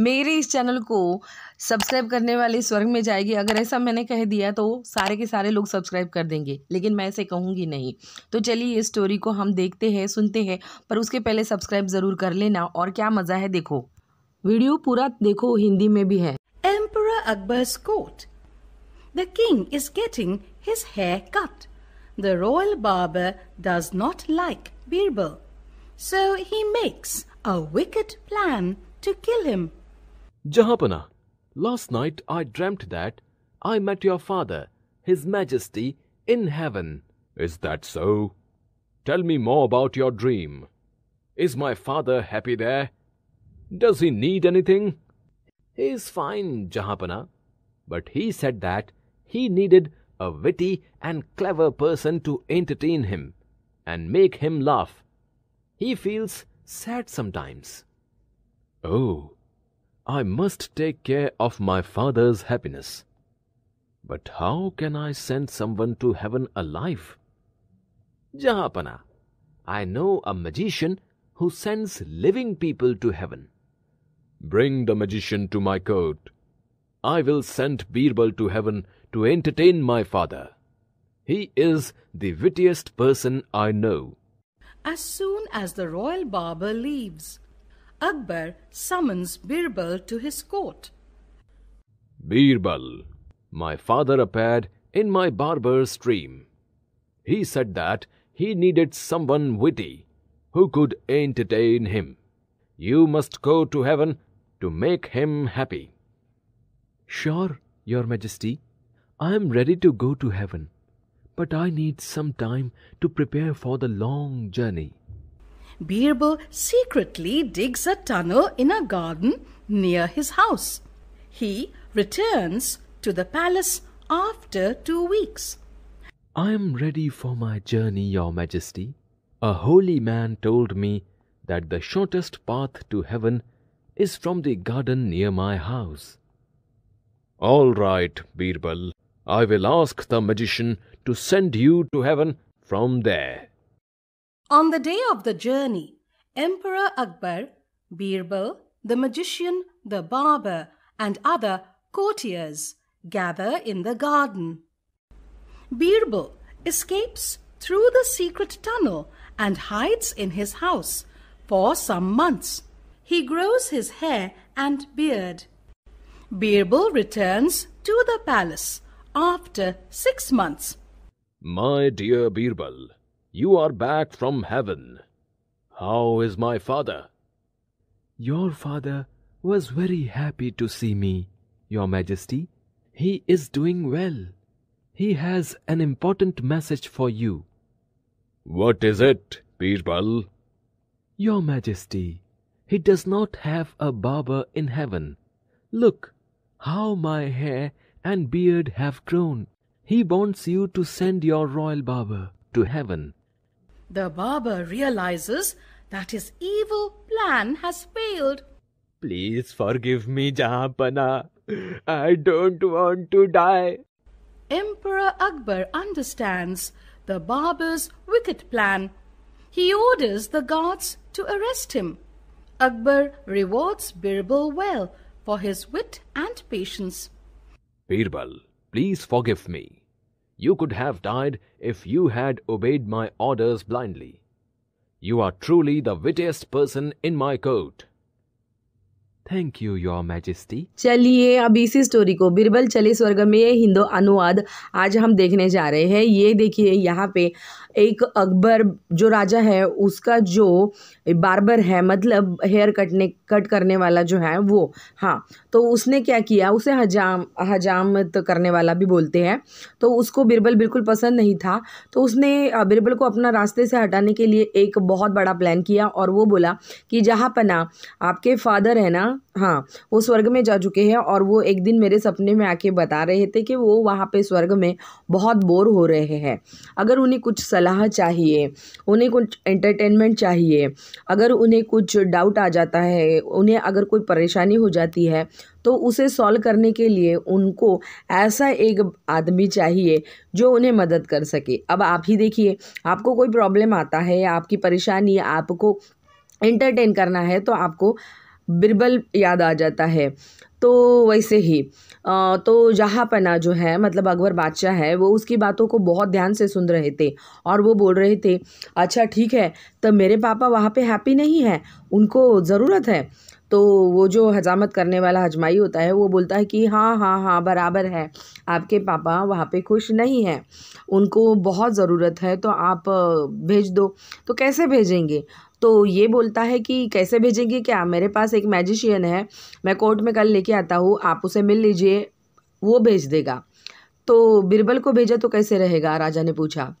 मेरे इस चैनल को सब्सक्राइब करने वाले स्वर्ग में जाएगी अगर ऐसा मैंने कह दिया तो सारे के सारे लोग सब्सक्राइब कर देंगे लेकिन मैं ऐसे कहूँगी नहीं तो चलिए ये स्टोरी को हम देखते हैं सुनते हैं पर उसके पहले सब्सक्राइब ज़रूर कर लेना और क्या मज़ा है देखो वीडियो पूरा देखो हिंदी में भी है एम्पर अकबर स्कोट the king is getting his haircut the royal barber does not like Birbal so he makes a wicked plan to kill him. Jahapana, last night I dreamt that I met your father, His Majesty, in heaven. Is that so? Tell me more about your dream. Is my father happy there? Does he need anything? He is fine, Jahapana. But he said that he needed a witty and clever person to entertain him and make him laugh. He feels sad sometimes. Oh, I must take care of my father's happiness. But how can I send someone to heaven alive? Jahapana, I know a magician who sends living people to heaven. Bring the magician to my court. I will send Birbal to heaven to entertain my father. He is the wittiest person I know. As soon as the royal barber leaves, Akbar summons Birbal to his court. Birbal, my father appeared in my barber's dream. He said that he needed someone witty who could entertain him. You must go to heaven to make him happy. Sure, Your Majesty, I am ready to go to heaven, but I need some time to prepare for the long journey. Birbal secretly digs a tunnel in a garden near his house. He returns to the palace after two weeks. I am ready for my journey, Your Majesty. A holy man told me that the shortest path to heaven is from the garden near my house. All right, Birbal. I will ask the magician to send you to heaven from there. On the day of the journey, Emperor Akbar, Birbal, the magician, the barber, and other courtiers gather in the garden. Birbal escapes through the secret tunnel and hides in his house for some months. He grows his hair and beard. Birbal returns to the palace after six months. My dear Birbal, you are back from heaven. How is my father? Your father was very happy to see me, Your Majesty. He is doing well. He has an important message for you. What is it, Birbal? Your Majesty, he does not have a barber in heaven. Look, how my hair and beard have grown. He wants you to send your royal barber to heaven the barber realizes that his evil plan has failed. Please forgive me, Jahapana. I don't want to die. Emperor Akbar understands the barber's wicked plan. He orders the guards to arrest him. Akbar rewards Birbal well for his wit and patience. Birbal, please forgive me. You could have died if you had obeyed my orders blindly. You are truly the wittiest person in my court. Thank you your majesty चलिए अब इसी story को बिरबल चले स्वर्ग में Hindu अनुवाद आज हम देखने जा रहे हैं ये देखिए यहाँ पे एक अकबर जो राजा है उसका जो बार्बर है मतलब हेयर कटने कट करने वाला जो है वो हाँ तो उसने क्या किया उसे हजाम हजामत करने वाला भी बोलते हैं तो उसको बिरबल बिल्कुल पसंद नहीं था तो उसने बिरबल को अपना रास्ते से हटाने के लिए एक बहुत बड़ा प्लान किया और वो बोला कि जहाँ पना आपके फादर है ना हाँ वो स्वर्ग में जा चुके हैं और वो एक दिन मेरे सपने में आके बता रहे थे कि वो वहाँ पे स्वर्ग में बहुत बोर हो रहे हैं अगर उन्हें कुछ सलाह चाहिए उन्हें कुछ एंटरटेनमेंट चाहिए अगर उन्हें कुछ डाउट आ जाता है उन्हें अगर कोई परेशानी हो जाती है तो उसे सॉल्व करने के लिए उनको ऐसा एक आदमी चाहिए जो उन्हें मदद कर सके अब आप ही देखिए आपको कोई प्रॉब्लम आता है आपकी परेशानी आपको एंटरटेन करना है तो आपको बिरबल याद आ जाता है तो वैसे ही तो जहाँपना जो है मतलब अकबर बादशाह है वो उसकी बातों को बहुत ध्यान से सुन रहे थे और वो बोल रहे थे अच्छा ठीक है तब तो मेरे पापा वहाँ पे हैप्पी नहीं है उनको ज़रूरत है तो वो जो हजामत करने वाला हजमाई होता है वो बोलता है कि हाँ हाँ हाँ बराबर है आपके पापा वहाँ पे खुश नहीं हैं उनको बहुत ज़रूरत है तो आप भेज दो तो कैसे भेजेंगे तो ये बोलता है कि कैसे भेजेंगे क्या मेरे पास एक मैजिशियन है मैं कोर्ट में कल लेके आता हूँ आप उसे मिल लीजिए वो भेज देगा तो बिरबल को भेजा तो कैसे रहेगा राजा ने पूछा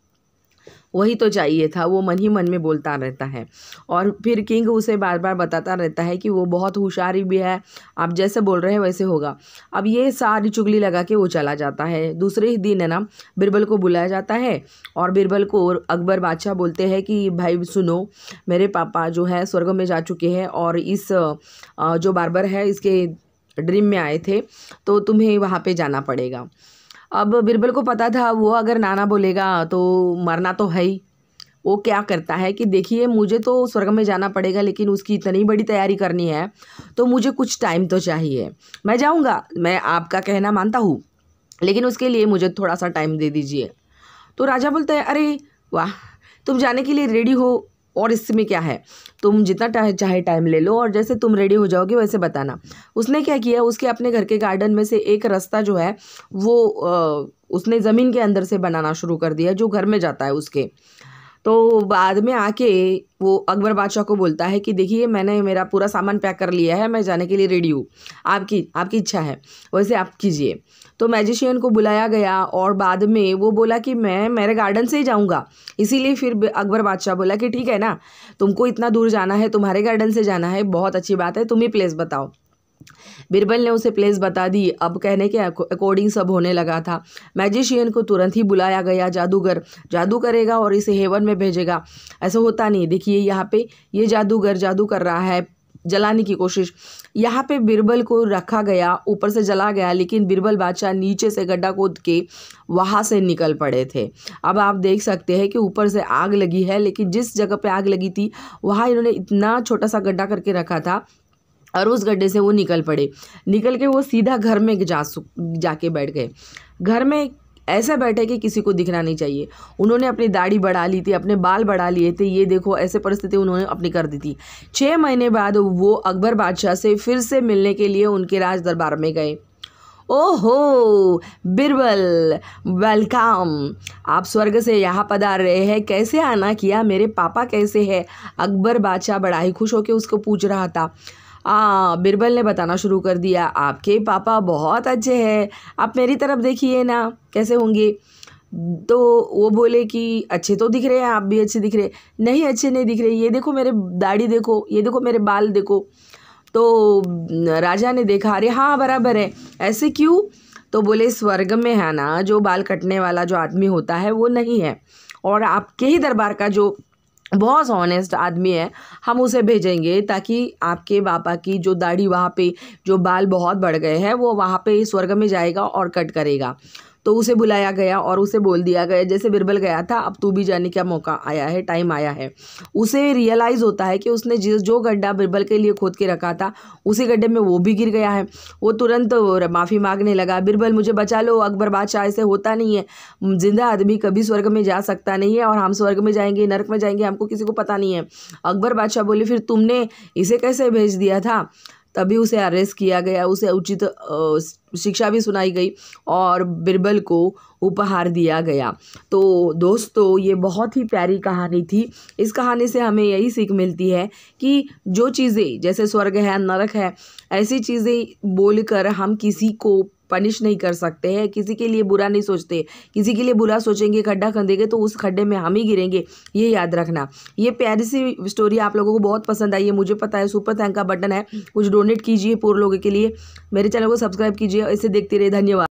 वही तो चाहिए था वो मन ही मन में बोलता रहता है और फिर किंग उसे बार बार बताता रहता है कि वो बहुत होशियारी भी है आप जैसे बोल रहे हैं वैसे होगा अब ये सारी चुगली लगा के वो चला जाता है दूसरे ही दिन है ना बिरबल को बुलाया जाता है और बिरबल को अकबर बादशाह बोलते हैं कि भाई सुनो मेरे पापा जो है स्वर्ग में जा चुके हैं और इस जो बारबर है इसके ड्रीम में आए थे तो तुम्हें वहाँ पे जाना पड़ेगा अब बिरबल को पता था वो अगर नाना बोलेगा तो मरना तो है ही वो क्या करता है कि देखिए मुझे तो स्वर्ग में जाना पड़ेगा लेकिन उसकी इतनी बड़ी तैयारी करनी है तो मुझे कुछ टाइम तो चाहिए मैं जाऊँगा मैं आपका कहना मानता हूँ लेकिन उसके लिए मुझे थोड़ा सा टाइम दे दीजिए तो राजा बोलते हैं अरे वाह तुम जाने के लिए रेडी हो और इसमें क्या है तुम जितना चाहे टाइम ले लो और जैसे तुम रेडी हो जाओगे वैसे बताना उसने क्या किया उसके अपने घर के गार्डन में से एक रास्ता जो है वो आ, उसने ज़मीन के अंदर से बनाना शुरू कर दिया जो घर में जाता है उसके तो बाद में आके वो अकबर बादशाह को बोलता है कि देखिए मैंने मेरा पूरा सामान पैक कर लिया है मैं जाने के लिए रेडी हूँ आपकी आपकी इच्छा है वैसे आप कीजिए तो मैजिशियन को बुलाया गया और बाद में वो बोला कि मैं मेरे गार्डन से ही जाऊँगा इसीलिए फिर अकबर बादशाह बोला कि ठीक है ना तुमको इतना दूर जाना है तुम्हारे गार्डन से जाना है बहुत अच्छी बात है तुम ही प्लेस बताओ बिरबल ने उसे प्लेस बता दी अब कहने के अकॉर्डिंग सब होने लगा था मैजिशियन को तुरंत ही बुलाया गया जादूगर जादू करेगा और इसे हेवन में भेजेगा ऐसा होता नहीं देखिए यहाँ पे ये जादूगर जादू कर रहा है जलाने की कोशिश यहाँ पे बिरबल को रखा गया ऊपर से जला गया लेकिन बिरबल बादशाह नीचे से गड्ढा कूद के वहाँ से निकल पड़े थे अब आप देख सकते हैं कि ऊपर से आग लगी है लेकिन जिस जगह पे आग लगी थी वहाँ इन्होंने इतना छोटा सा गड्ढा करके रखा था और उस गड्ढे से वो निकल पड़े निकल के वो सीधा घर में जा जाके बैठ गए घर में ऐसा बैठे कि किसी को दिखना नहीं चाहिए उन्होंने अपनी दाढ़ी बढ़ा ली थी अपने बाल बढ़ा लिए थे ये देखो ऐसे परिस्थिति उन्होंने अपनी कर दी थी छः महीने बाद वो अकबर बादशाह से फिर से मिलने के लिए उनके राज दरबार में गए ओहो बिरबल वेलकम आप स्वर्ग से यहाँ पधार रहे हैं कैसे आना किया मेरे पापा कैसे है अकबर बादशाह बड़ा ही खुश होकर उसको पूछ रहा था आ, हाँ, बिरबल ने बताना शुरू कर दिया आपके पापा बहुत अच्छे हैं आप मेरी तरफ देखिए ना कैसे होंगे तो वो बोले कि अच्छे तो दिख रहे हैं आप भी अच्छे दिख रहे नहीं अच्छे नहीं दिख रहे ये देखो मेरे दाढ़ी देखो ये देखो मेरे बाल देखो तो राजा ने देखा अरे हाँ बराबर है ऐसे क्यों तो बोले स्वर्ग में है ना जो बाल कटने वाला जो आदमी होता है वो नहीं है और आपके ही दरबार का जो बहुत ऑनेस्ट आदमी है हम उसे भेजेंगे ताकि आपके पापा की जो दाढ़ी वहाँ पे जो बाल बहुत बढ़ गए हैं वो वहाँ पे स्वर्ग में जाएगा और कट करेगा तो उसे बुलाया गया और उसे बोल दिया गया जैसे बिरबल गया था अब तू भी जाने का मौका आया है टाइम आया है उसे रियलाइज़ होता है कि उसने जिस जो गड्ढा बिरबल के लिए खोद के रखा था उसी गड्ढे में वो भी गिर गया है वो तुरंत माफ़ी मांगने लगा बिरबल मुझे बचा लो अकबर बादशाह ऐसे होता नहीं है जिंदा आदमी कभी स्वर्ग में जा सकता नहीं है और हम स्वर्ग में जाएंगे नर्क में जाएंगे हमको किसी को पता नहीं है अकबर बादशाह बोले फिर तुमने इसे कैसे भेज दिया था तभी उसे अरेस्ट किया गया उसे उचित शिक्षा भी सुनाई गई और बिरबल को उपहार दिया गया तो दोस्तों ये बहुत ही प्यारी कहानी थी इस कहानी से हमें यही सीख मिलती है कि जो चीज़ें जैसे स्वर्ग है नरक है ऐसी चीज़ें बोलकर हम किसी को पनिश नहीं कर सकते हैं किसी के लिए बुरा नहीं सोचते किसी के लिए बुरा सोचेंगे खड्डा खंदेंगे तो उस खड्डे में हम ही गिरेंगे ये याद रखना ये प्यारी सी स्टोरी आप लोगों को बहुत पसंद आई है मुझे पता है सुपर थैंक का बटन है कुछ डोनेट कीजिए पूर्व लोगों के लिए मेरे चैनल को सब्सक्राइब कीजिए इसे देखते रहिए धन्यवाद